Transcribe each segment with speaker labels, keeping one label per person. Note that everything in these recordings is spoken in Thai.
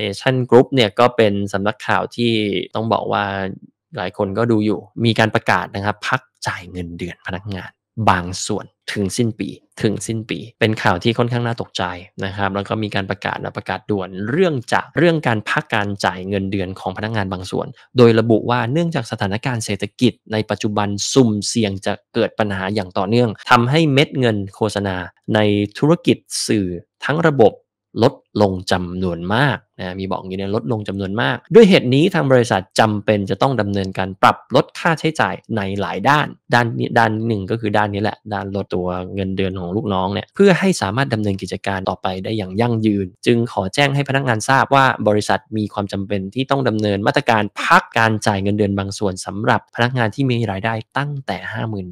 Speaker 1: Nation Group เนี่ยก็เป็นสำนักข่าวที่ต้องบอกว่าหลายคนก็ดูอยู่ มีการประกาศนะครับพักจ่ายเงินเดือนพนักงาน บางส่วนถึงสิ้นปีถึงสิ้นปี เป็นข่าวที่ค่อนข้างน่าตกใจนะครับแล้วก็มีการประกาศละประกาศด่วนเรื่องจากเรื่องการพักการจ่ายเงินเดือนของพนักงานบางส่วน โดยระบุว่าเนื่องจากสถานการณ์เศรษฐกิจ ในปัจจุบันสุ่มเสี่ยงจะเกิดปัญหาอย่างต่อเนื่อง ทำให้เม็ดเงินโฆษณา ในธุรกิจสื่อ ทั้งระบบลดลงจำนวนมากนะมีบอกอย่างนี้ลดลงจำนวนมาก ด้วยเหตุนี้ทางบริษัทจำเป็นจะต้องดำเนินการปรับลดค่าใช้จ่ายในหลายด้าน ด้านนี้ด้านหนึ่งก็คือด้านนี้แหละด้านลดตัวเงินเดือนของลูกน้องเนี่ยเพื่อให้สามารถดำเนินกิจการต่อไปได้อย่างยั่งยืน จึงขอแจ้งให้พนักงานทราบว่าบริษัทมีความจำเป็นที่ต้องดำเนินมาตรการพักการจ่ายเงินเดือนบางส่วนสำหรับพนักงานที่มีรายได้ตั้งแต่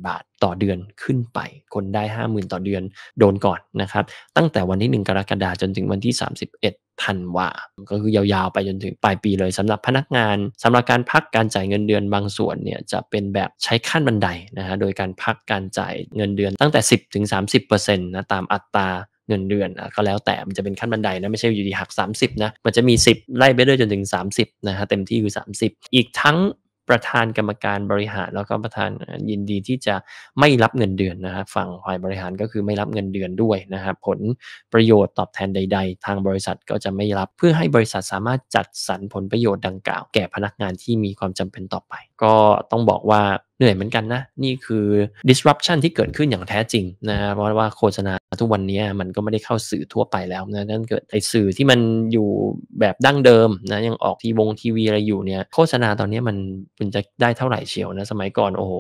Speaker 1: 50,000 บาทต่อเดือนขึ้นไป คนได้ 50,000 ต่อเดือนโดนก่อนนะครับตั้งแต่วันที่1กรกฎาคมจนถึงวันที่31ธันวาก็คือยาวๆไปจนถึงปลายปีเลยสำหรับพนักงาน สำหรับการพักการจ่ายเงินเดือนบางส่วนเนี่ยจะเป็นแบบใช้ขั้นบันไดนะฮะโดยการพักการจ่ายเงินเดือนตั้งแต่ 10ถึง30%นะตามอัตราเงินเดือนอ่ะก็แล้วแต่มันจะเป็นขั้นบันไดนะไม่ใช่อยู่ดีหัก 30นะมันจะมี 10 ไล่ไปเรื่อยจนถึง 30 นะฮะเต็มที่คือ 30 อีกทั้งประธานกรรมการบริหาร แล้วก็ประธานยินดีที่จะไม่รับเงินเดือนนะครับฝั่งฝ่ายบริหารก็คือไม่รับเงินเดือนด้วยนะครับผลประโยชน์ตอบแทนใด ๆ ทางบริษัทก็จะไม่รับเพื่อให้บริษัทสามารถจัดสรรผลประโยชน์ดังกล่าวแก่พนักงานที่มีความจำเป็นต่อไป ก็ต้องบอกว่าเหนื่อยเหมือนกันนะนี่คือ disruption ที่เกิดขึ้นอย่างแท้จริงนะเพราะว่าโฆษณาทุกวันนี้มันก็ไม่ได้เข้าสื่อทั่วไปแล้วนะนั่นเกิดไอสื่อที่มันอยู่แบบดั้งเดิมนะยังออกทีวงทีวีอะไรอยู่เนี่ยโฆษณาตอนนี้มันคุณจะได้เท่าไหร่เชียวนะสมัยก่อนโอ้โห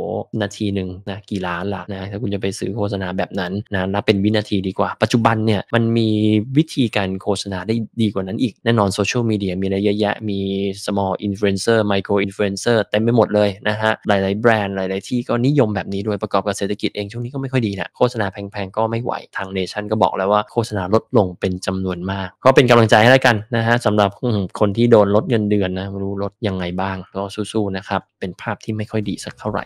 Speaker 1: นาทีหนึ่งนะกี่ล้านละนะ ถ้าคุณจะไปซื้อโฆษณาแบบนั้นนะนับเป็นวินาทีดีกว่าปัจจุบันเนี่ยมันมีวิธีการโฆษณาได้ดีกว่านั้น อีกแน่นอนโซเชียลมีเดียมีอะไรเยอะแยะ มี small influencer micro influencer เต็มไปหมดเลยนะฮะหลายๆแบรนด์นด์หลาย ๆ ที่ก็นิยมแบบนี้ด้วยประกอบกับเศรษฐกิจ เองช่วงนี้ก็ไม่ค่อยดีนะโฆษณาแพง ๆ ก็ไม่ไหว ทางเนชั่นก็บอกแล้วว่าโฆษณาลดลงเป็นจำนวนมาก ก็เป็นกำลังใจให้แล้วกันนะฮะสำหรับคนที่โดนลดเงินเดือนนะ รู้ลดยังไงบ้างก็สู้ ๆ นะครับ เป็นภาพที่ไม่ค่อยดีสักเท่าไหร่